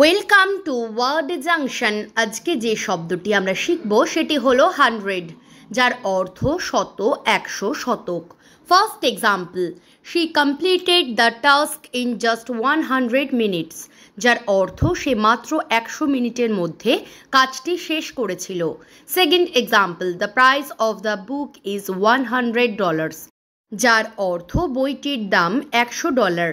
welcome to word junction আজকে যে শব্দটি আমরা শিখব সেটি হলো হান্ড্রেড যার অর্থ শত একশো শতক first example she completed the task in just one hundred minutes যার অর্থ সে মাত্র একশো মিনিটের মধ্যে কাজটি শেষ করেছিল second example the price of the book is one hundred dollars যার অর্থ বইটির দাম একশো ডলার